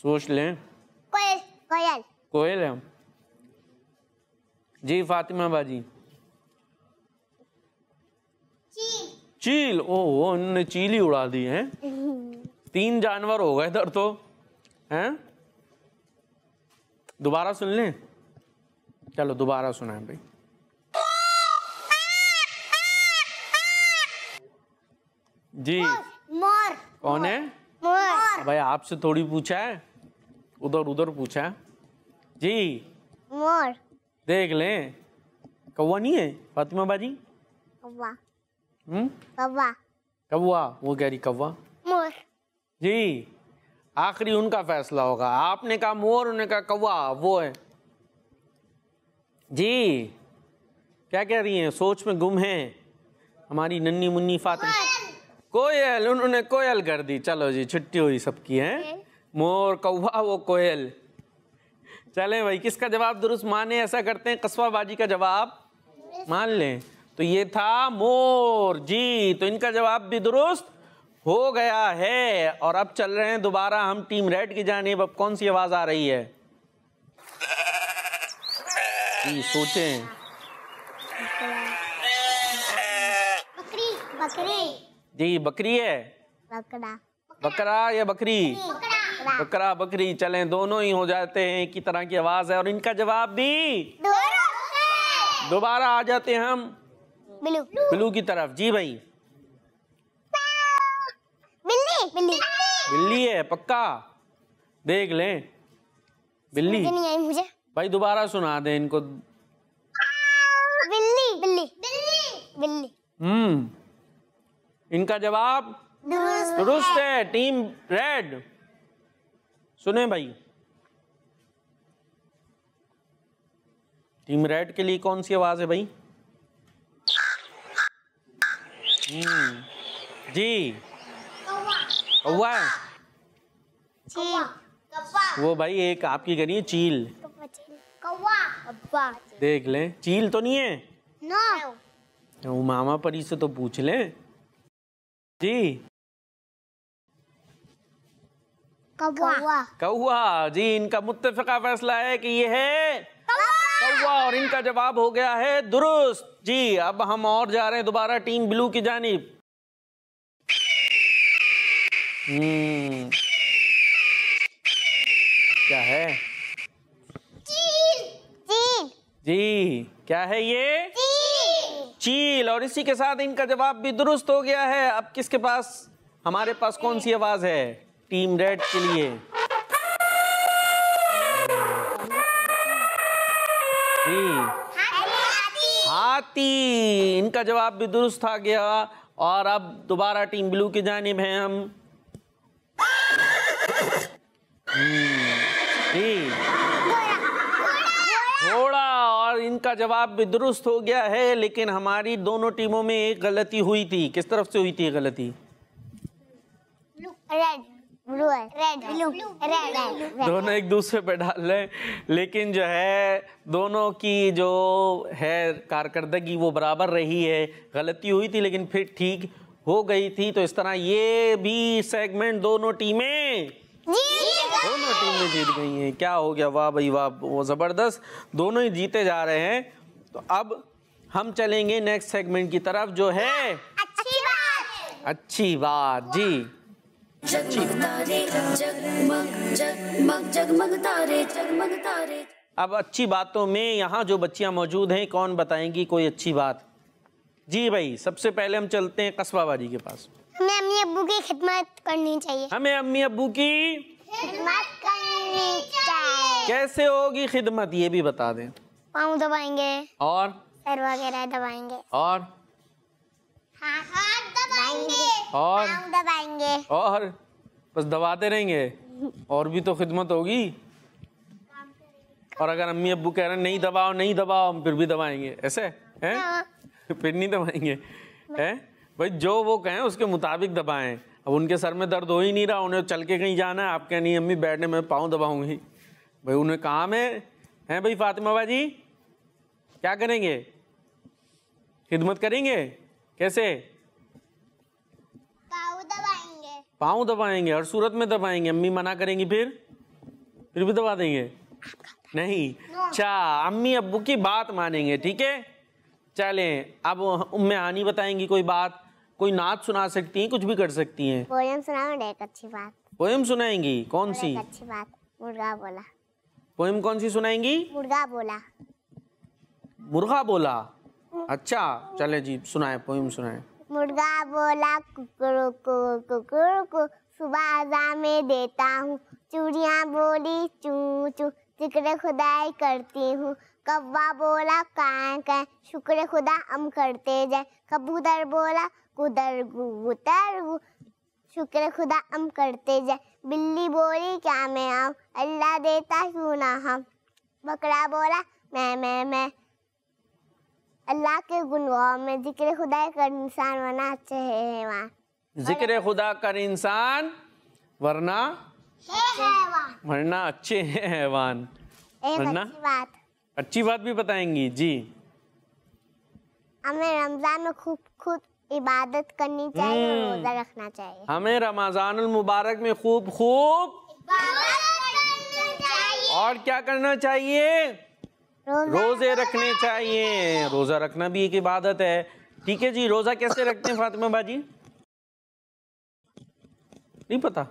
सोच लें कोयल कोयल कोयल है जी फातिमा बाजी चील चील ओ उन्होंने चील ही उड़ा दी है तीन जानवर हो गए इधर तो हैं दोबारा सुन लें चलो दोबारा सुनाए भाई जी मोर कौन है मोर भाई आपसे थोड़ी पूछा है उधर उधर पूछा है जी मोर देख लें कौवा नहीं है फातिमा बाजी कौवा हम्म? कौवा कौवा वो कह रही कौवा मोर जी आखिरी उनका फैसला होगा आपने कहा मोर उन्होंने कहा कौवा वो है जी क्या कह रही हैं सोच में गुम हैं हमारी नन्नी मुन्नी फातिमा कोयल उन्होंने कोयल कर दी चलो जी छुट्टी हुई सबकी है मोर कौवा वो कोयल चलें भाई किसका जवाब दुरुस्त माने ऐसा करते हैं कस्बाबाजी का जवाब मान लें तो ये था मोर जी तो इनका जवाब भी दुरुस्त हो गया है और अब चल रहे हैं दोबारा हम टीम रेड की जानेब अब कौन सी आवाज आ रही है सोचे सोचें बकरी बकरी जी बकरी है बकरा बकरा या बकरी बकरा बकरी चलें दोनों ही हो जाते हैं एक ही तरह की आवाज है और इनका जवाब भी दोबारा आ जाते हैं हम ब्लू ब्लू की तरफ जी भाई बिल्ली बिल्ली है पक्का देख लें बिल्ली नहीं आई मुझे भाई दोबारा सुना दे इनको बिल्ली बिल्ली बिल्ली बिल्ली हम्म इनका जवाब दुरुस्त है टीम रेड सुने भाई टीम रेड के लिए कौन सी आवाज है भाई हम्म। जी कौवा वो भाई एक आपकी करिए चील कौवा देख लें चील तो नहीं है नो वो मामा परी से तो पूछ ले जी कौआ कौआ जी इनका मुत्तफिका फैसला है कि ये है कौआ और इनका जवाब हो गया है दुरुस्त जी अब हम और जा रहे हैं दोबारा टीम ब्लू की जानी हम्म। क्या है चील। चील। जी क्या है ये चील।, चील और इसी के साथ इनका जवाब भी दुरुस्त हो गया है अब किसके पास हमारे पास कौन सी आवाज है टीम रेड के लिए जी हाथी इनका जवाब भी दुरुस्त आ गया और अब दोबारा टीम ब्लू की जानब है हम हम्म। घोड़ा और इनका जवाब भी दुरुस्त हो गया है लेकिन हमारी दोनों टीमों में एक गलती हुई थी किस तरफ से हुई थी गलती दोनों एक दूसरे पे डाल लें लेकिन जो है दोनों की जो है कारकर्दगी वो बराबर रही है गलती हुई थी लेकिन फिर ठीक हो गई थी तो इस तरह ये भी सेगमेंट दोनों टीमें दोनों टीमें जीत गई हैं क्या हो गया वाह भाई वाह वो ज़बरदस्त दोनों ही जीते जा रहे हैं तो अब हम चलेंगे नेक्स्ट सेगमेंट की तरफ जो है अच्छी बात अच्छी बात जी अब अच्छी बातों में यहाँ जो बच्चियाँ मौजूद हैं कौन बताएंगी कोई अच्छी बात जी भाई सबसे पहले हम चलते हैं कस्बाबाजी के पास हमें अम्मी अबू की खिदमत करनी चाहिए हमें अम्मी अबू की खिदमत करनी चाहिए कैसे होगी खिदमत ये भी बता दें पाँव दबाएंगे और सर वगैरह दबाएंगे और हाँ, हाथ दबाएंगे और दबाएंगे और बस दबाते रहेंगे और भी तो खिदमत होगी और अगर अम्मी अबू कह रहे हैं नहीं दबाओ नहीं दबाओ हम फिर भी दबाएंगे ऐसे हैं हाँ। फिर नहीं दबाएंगे हैं भाई जो वो कहें उसके मुताबिक दबाएं अब उनके सर में दर्द हो ही नहीं रहा उन्हें चल के कहीं जाना है आप कह नहीं अम्मी बैठने में पाँव दबाऊंगी भाई उन्हें काम है हैं भाई फातिमा बाजी क्या करेंगे खिदमत करेंगे कैसे पाँव दबाएंगे पाँव दबाएंगे हर सूरत में दबाएंगे अम्मी मना करेंगी फिर फिर भी दबा देंगे नहीं अच्छा अम्मी अब्बू की बात मानेंगे ठीक है चलें अब उम्मे आनी बताएंगी कोई बात कोई नाच सुना सकती हैं कुछ भी कर सकती हैं पोयम सुनाऊं एक अच्छी बात पोयम सुनाएंगी कौन सी अच्छी बात मुर्गा बोला पोयम कौन सी सुनाएंगी मुर्गा बोला मुर्गा बोला हम्म। अच्छा चले जी सुनाए पोयम सुनाए मुर्गा बोला कुकुर को कुकरों को सुबह आजा में देता हूँ चूड़िया बोली चू चू जिक्र खुदाई करती हूँ कब्बा बोला कहाँ कै शुक्र खुदा हम करते जाए कबूतर बोला कुदरगु शुक्र खुदा हम करते जाए बिल्ली बोली क्या मैं आऊँ अल्लाह देता क्यों ना हम बकरा बोला मैं मैं मैं अल्लाह के गुनगाओं में जिक्र खुदा कर इंसान वरना अच्छे है जिक्र खुदा कर इंसान वरना वरना अच्छे हैं हैवान वरना अच्छी बात अच्छी बात भी बताएंगी जी हमें रमजान में खूब खुद इबादत करनी चाहिए और हम्म। रोजा रखना चाहिए हमें रमजान मुबारक में खूब खूब और क्या करना चाहिए रोजे रखने चाहिए रोजा रखना भी एक इबादत है ठीक है जी रोजा कैसे रखते हैं फातिमा बाजी नहीं पता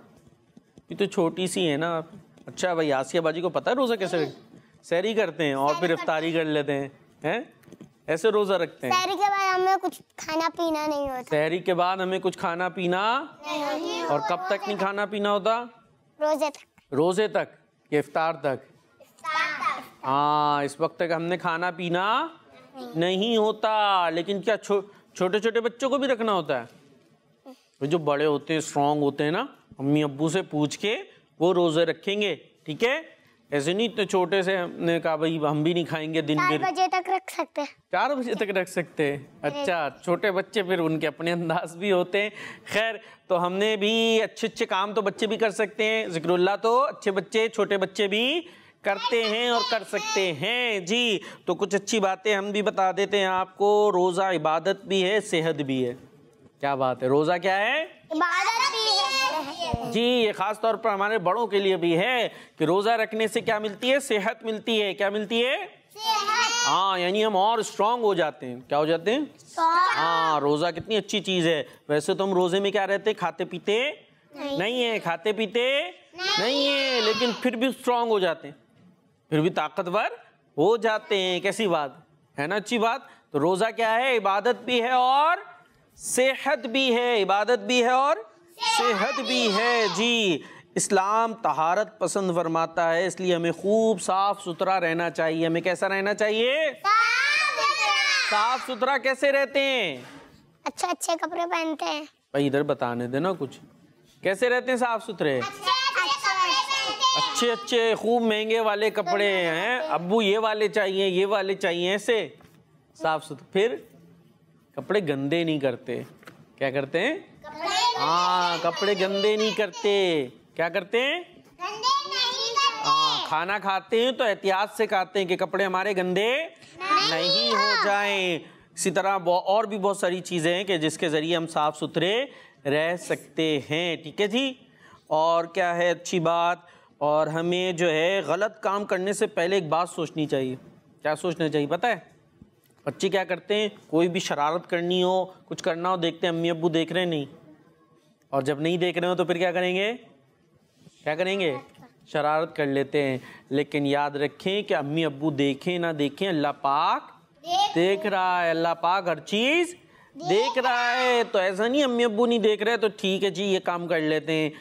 ये तो छोटी सी है ना आप अच्छा भाई आसिया बाजी को पता है रोजा कैसे रखते सैरी करते हैं और फिर इफ्तारी कर लेते हैं हैं ऐसे रोजा रखते हैं शहरी के बाद हमें कुछ खाना पीना नहीं होता शहरी के बाद हमें कुछ खाना पीना नहीं और कब तक नहीं खाना पीना होता रोजे तक रोजे तक इफ्तार तक हाँ इस वक्त तक हमने खाना पीना नहीं होता लेकिन क्या छो, छोटे छोटे बच्चों को भी रखना होता है जो बड़े होते हैं स्ट्रांग होते हैं ना अम्मी अबू से पूछ के वो रोजे रखेंगे ठीक है ऐसे नहीं इतने छोटे से हमने कहा भाई हम भी नहीं खाएंगे दिन में बजे तक रख सकते हैं चार बजे तक रख सकते हैं अच्छा छोटे बच्चे फिर उनके अपने अंदाज भी होते हैं खैर तो हमने भी अच्छे अच्छे काम तो बच्चे भी कर सकते हैं जिक्रुल्ला तो अच्छे बच्चे छोटे बच्चे भी करते हैं और कर सकते हैं जी तो कुछ अच्छी बातें हम भी बता देते हैं आपको रोज़ा इबादत भी है सेहत भी है क्या बात है रोज़ा क्या है इबादत भी है जी ये खास तौर पर हमारे बड़ों के लिए भी है कि रोजा रखने से क्या मिलती है सेहत मिलती है क्या मिलती है हाँ यानी हम और स्ट्रांग हो जाते हैं क्या हो जाते हैं हाँ रोजा कितनी अच्छी चीज है वैसे तो हम रोजे में क्या रहते हैं खाते पीते नहीं, नहीं है खाते पीते नहीं, नहीं है लेकिन फिर भी स्ट्रांग हो जाते हैं फिर भी ताकतवर हो जाते हैं कैसी बात है ना अच्छी बात तो रोजा क्या है इबादत भी है और सेहत भी है इबादत भी है और सेहत भी है जी इस्लाम तहारत पसंद फरमाता है इसलिए हमें खूब साफ सुथरा रहना चाहिए हमें कैसा रहना चाहिए साफ सुथरा कैसे रहते हैं अच्छे अच्छे कपड़े पहनते हैं भाई इधर बताने देना कुछ कैसे रहते हैं साफ सुथरे अच्छे अच्छे खूब महंगे वाले कपड़े हैं अबू ये वाले चाहिए ये वाले चाहिए ऐसे साफ सुथरे फिर कपड़े गंदे नहीं करते क्या करते हैं हाँ कपड़े गंदे नहीं करते क्या करते हैं हाँ खाना खाते हैं तो एहतियात से खाते हैं कि कपड़े हमारे गंदे नहीं, नहीं हो जाएं इसी तरह और भी बहुत सारी चीज़ें हैं कि जिसके ज़रिए हम साफ़ सुथरे रह सकते हैं ठीक है जी और क्या है अच्छी बात और हमें जो है गलत काम करने से पहले एक बात सोचनी चाहिए क्या सोचना चाहिए पता है बच्चे क्या करते हैं कोई भी शरारत करनी हो कुछ करना हो देखते हैं अम्मी अबू देख रहे नहीं और जब नहीं देख रहे हो तो फिर क्या करेंगे क्या करेंगे शरारत कर लेते हैं लेकिन याद रखें कि अम्मी अब्बू देखें ना देखें अल्लाह पाक देख, रहा है अल्लाह पाक हर चीज़ देख, रहा है तो ऐसा नहीं अम्मी अब्बू नहीं देख रहे तो ठीक है जी ये काम कर लेते हैं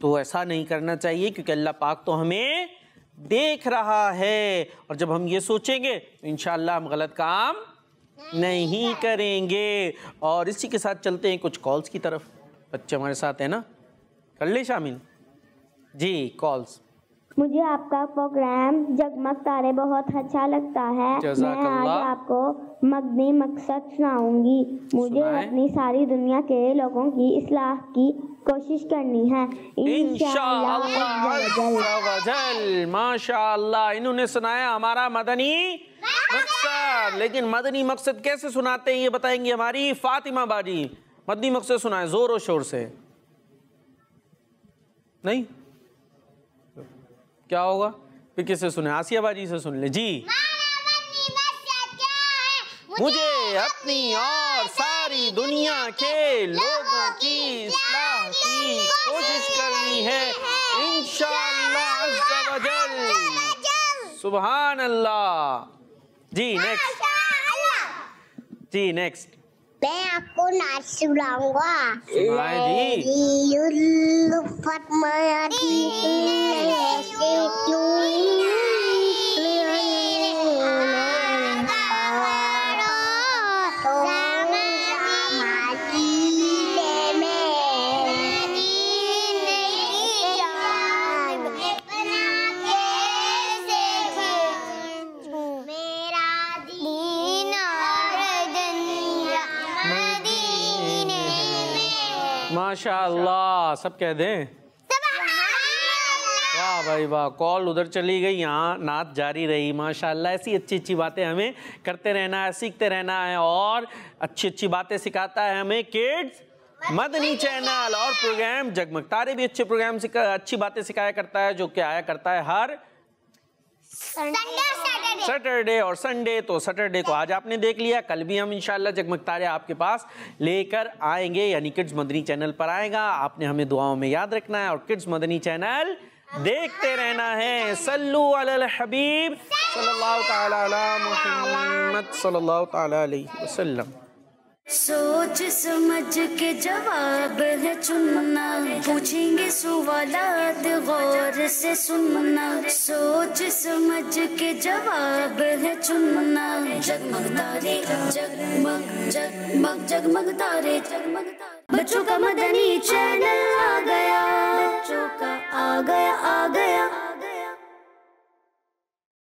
तो ऐसा नहीं करना चाहिए क्योंकि अल्लाह पाक तो हमें देख रहा है और जब हम ये सोचेंगे तो इन हम गलत काम नहीं करेंगे और इसी के साथ चलते हैं कुछ कॉल्स की तरफ बच्चे हमारे साथ है ना कर ले शामिल जी कॉल्स मुझे आपका प्रोग्राम जगमग तारे बहुत अच्छा लगता है मैं आज आपको मगनी मकसद सुनाऊंगी मुझे अपनी सारी दुनिया के लोगों की इसलाह की कोशिश करनी है माशाल्लाह इन्होंने सुनाया हमारा मदनी मकसद लेकिन मदनी मकसद कैसे सुनाते हैं ये बताएंगी हमारी फातिमा बाजी मदनी मकसद सुनाए ज़ोर और शोर से नहीं क्या होगा फिर किससे सुने आसिया बाजी से सुन ले जी मुझे अपनी और सारी दुनिया के लोगों की की कोशिश करनी है सुबह सुबहान अल्लाह जी नेक्स्ट जी नेक्स्ट मैं आपको नाच सुनाऊंगा सुनाए जी माशाल्लाह सब कह दें वाह भाई वाह कॉल उधर चली गई यहाँ नात जारी रही माशाल्लाह ऐसी अच्छी अच्छी बातें हमें करते रहना है सीखते रहना है और अच्छी अच्छी बातें सिखाता है हमें किड्स मदनी चैनल और प्रोग्राम जगमग तारे भी अच्छे प्रोग्राम अच्छी बातें सिखाया करता है जो कि आया करता है हर संडे सैटरडे और संडे तो सैटरडे को आज आपने देख लिया कल भी हम इंशाल्लाह जगमगतारे आपके पास लेकर आएंगे यानी किड्स मदनी चैनल पर आएगा आपने हमें दुआओं में याद रखना है और किड्स मदनी चैनल देखते रहना है सल्लू अल हबीब सल्लल्लाहु अलैहि वसल्लम सोच समझ के जवाब है चुनना पूछेंगे सवालत गौर से सुनना सोच समझ के जवाब है चुनना जगमग तारे जगमग जगमग जगमग तारे जगमग तारे बच्चों का मदनी चैनल आ गया बच्चों का आ गया आ गया